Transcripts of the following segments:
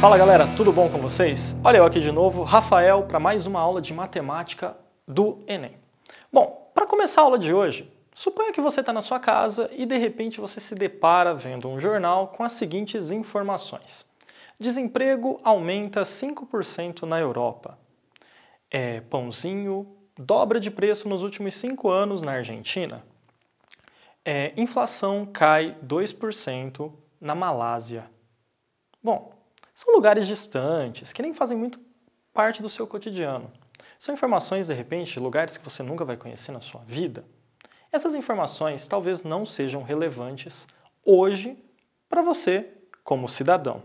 Fala galera, tudo bom com vocês? Olha eu aqui de novo, Rafael, para mais uma aula de matemática do Enem. Bom, para começar a aula de hoje, suponha que você está na sua casa e de repente você se depara vendo um jornal com as seguintes informações. Desemprego aumenta 5% na Europa. É, pãozinho dobra de preço nos últimos 5 anos na Argentina. É, inflação cai 2% na Malásia. Bom, são lugares distantes, que nem fazem muito parte do seu cotidiano. São informações, de repente, de lugares que você nunca vai conhecer na sua vida. Essas informações talvez não sejam relevantes hoje para você como cidadão.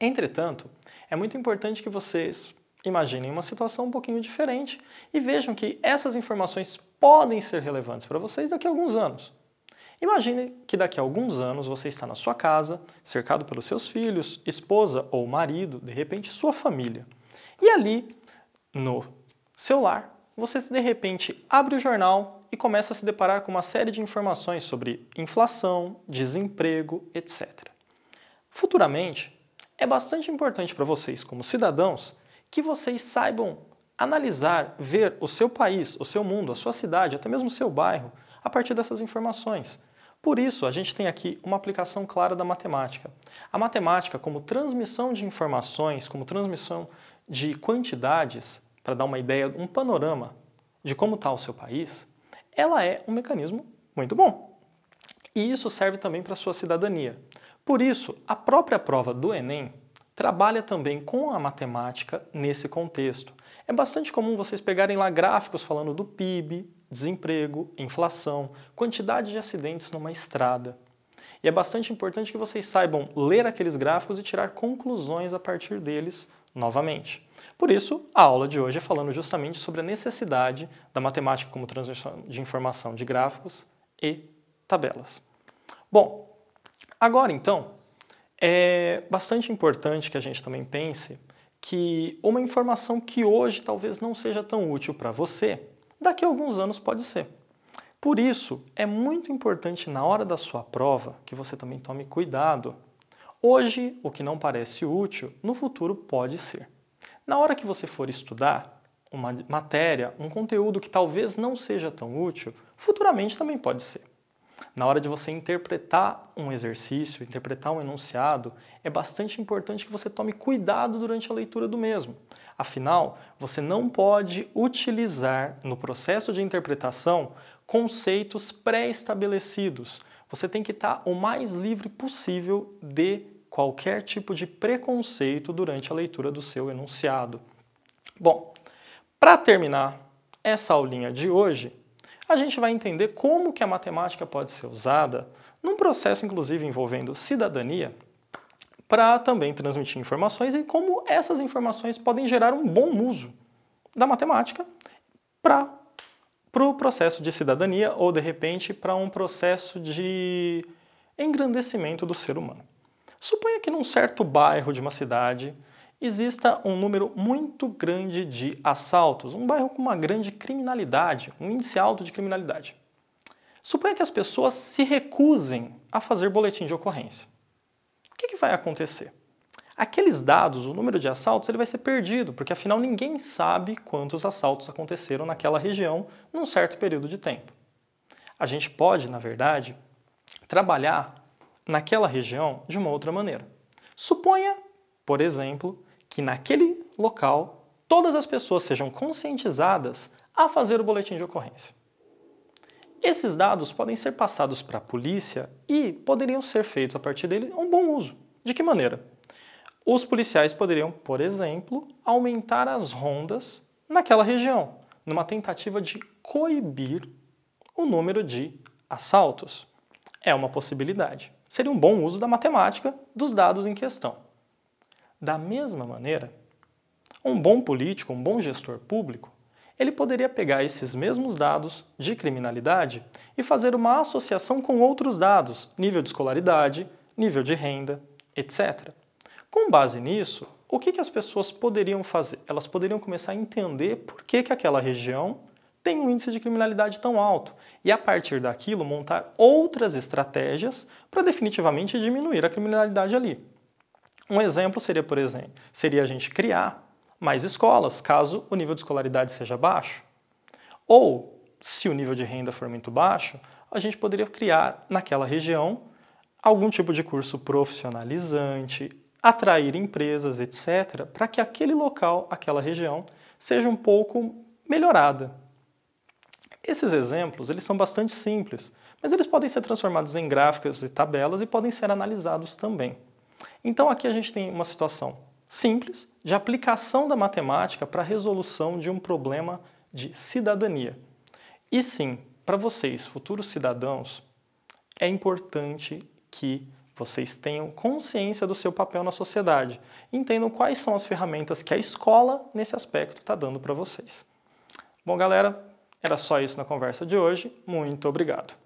Entretanto, é muito importante que vocês imaginem uma situação um pouquinho diferente e vejam que essas informações podem ser relevantes para vocês daqui a alguns anos. Imagine que daqui a alguns anos você está na sua casa, cercado pelos seus filhos, esposa ou marido, de repente sua família. E ali, no seu lar, você de repente abre o jornal e começa a se deparar com uma série de informações sobre inflação, desemprego, etc. Futuramente, é bastante importante para vocês, como cidadãos, que vocês saibam analisar, ver o seu país, o seu mundo, a sua cidade, até mesmo o seu bairro, a partir dessas informações. Por isso, a gente tem aqui uma aplicação clara da matemática. A matemática, como transmissão de informações, como transmissão de quantidades, para dar uma ideia, um panorama de como está o seu país, ela é um mecanismo muito bom. E isso serve também para a sua cidadania. Por isso, a própria prova do Enem trabalha também com a matemática nesse contexto. É bastante comum vocês pegarem lá gráficos falando do PIB, desemprego, inflação, quantidade de acidentes numa estrada. E é bastante importante que vocês saibam ler aqueles gráficos e tirar conclusões a partir deles novamente. Por isso, a aula de hoje é falando justamente sobre a necessidade da matemática como transmissão de informação de gráficos e tabelas. Bom, agora então, é bastante importante que a gente também pense que uma informação que hoje talvez não seja tão útil para você, daqui a alguns anos pode ser. Por isso, é muito importante na hora da sua prova que você também tome cuidado. Hoje, o que não parece útil, no futuro pode ser. Na hora que você for estudar uma matéria, um conteúdo que talvez não seja tão útil, futuramente também pode ser na hora de você interpretar um exercício, interpretar um enunciado, é bastante importante que você tome cuidado durante a leitura do mesmo. Afinal, você não pode utilizar no processo de interpretação conceitos pré-estabelecidos. Você tem que estar o mais livre possível de qualquer tipo de preconceito durante a leitura do seu enunciado. Bom, para terminar essa aulinha de hoje, a gente vai entender como que a matemática pode ser usada num processo inclusive envolvendo cidadania para também transmitir informações e como essas informações podem gerar um bom uso da matemática para para o processo de cidadania ou de repente para um processo de engrandecimento do ser humano. Suponha que num certo bairro de uma cidade exista um número muito grande de assaltos, um bairro com uma grande criminalidade, um índice alto de criminalidade. Suponha que as pessoas se recusem a fazer boletim de ocorrência. O que, que vai acontecer? Aqueles dados, o número de assaltos, ele vai ser perdido, porque afinal ninguém sabe quantos assaltos aconteceram naquela região num certo período de tempo. A gente pode, na verdade, trabalhar naquela região de uma outra maneira. Suponha por exemplo, que naquele local todas as pessoas sejam conscientizadas a fazer o boletim de ocorrência. Esses dados podem ser passados para a polícia e poderiam ser feitos a partir dele um bom uso. De que maneira? Os policiais poderiam, por exemplo, aumentar as rondas naquela região, numa tentativa de coibir o número de assaltos. É uma possibilidade. Seria um bom uso da matemática dos dados em questão. Da mesma maneira, um bom político, um bom gestor público, ele poderia pegar esses mesmos dados de criminalidade e fazer uma associação com outros dados, nível de escolaridade, nível de renda, etc. Com base nisso, o que, que as pessoas poderiam fazer? Elas poderiam começar a entender por que, que aquela região tem um índice de criminalidade tão alto e, a partir daquilo, montar outras estratégias para definitivamente diminuir a criminalidade ali. Um exemplo seria, por exemplo, seria a gente criar mais escolas, caso o nível de escolaridade seja baixo. Ou, se o nível de renda for muito baixo, a gente poderia criar naquela região algum tipo de curso profissionalizante, atrair empresas, etc., para que aquele local, aquela região, seja um pouco melhorada. Esses exemplos, eles são bastante simples, mas eles podem ser transformados em gráficas e tabelas e podem ser analisados também. Então aqui a gente tem uma situação simples de aplicação da matemática para a resolução de um problema de cidadania. E sim, para vocês, futuros cidadãos, é importante que vocês tenham consciência do seu papel na sociedade, entendam quais são as ferramentas que a escola, nesse aspecto, está dando para vocês. Bom, galera, era só isso na conversa de hoje. Muito obrigado.